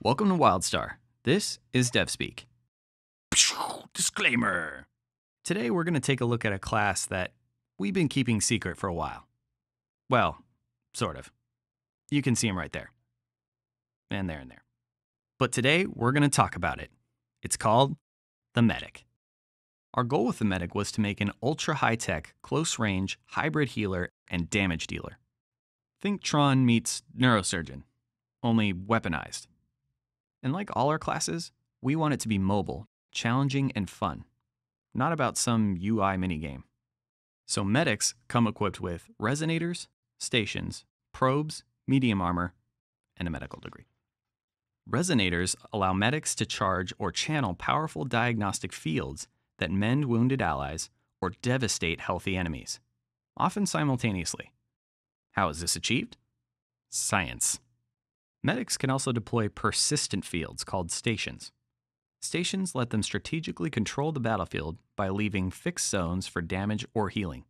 Welcome to WildStar. This is DevSpeak. Disclaimer. Today we're going to take a look at a class that we've been keeping secret for a while. Well, sort of. You can see him right there. And there and there. But today we're going to talk about it. It's called the Medic. Our goal with the Medic was to make an ultra high tech, close range, hybrid healer and damage dealer. Think Tron meets neurosurgeon, only weaponized. And like all our classes, we want it to be mobile, challenging, and fun, not about some UI minigame. So medics come equipped with resonators, stations, probes, medium armor, and a medical degree. Resonators allow medics to charge or channel powerful diagnostic fields that mend wounded allies or devastate healthy enemies, often simultaneously. How is this achieved? Science. Medics can also deploy persistent fields called stations. Stations let them strategically control the battlefield by leaving fixed zones for damage or healing.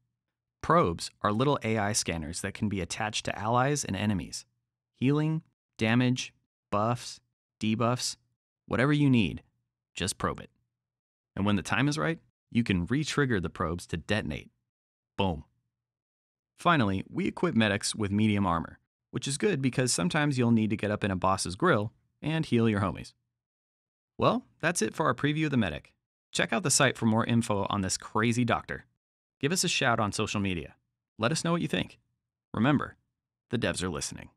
Probes are little AI scanners that can be attached to allies and enemies. Healing, damage, buffs, debuffs, whatever you need, just probe it. And when the time is right, you can re trigger the probes to detonate. Boom. Finally, we equip medics with medium armor, which is good because sometimes you'll need to get up in a boss's grill and heal your homies. Well, that's it for our preview of the medic. Check out the site for more info on this crazy doctor. Give us a shout on social media. Let us know what you think. Remember, the devs are listening.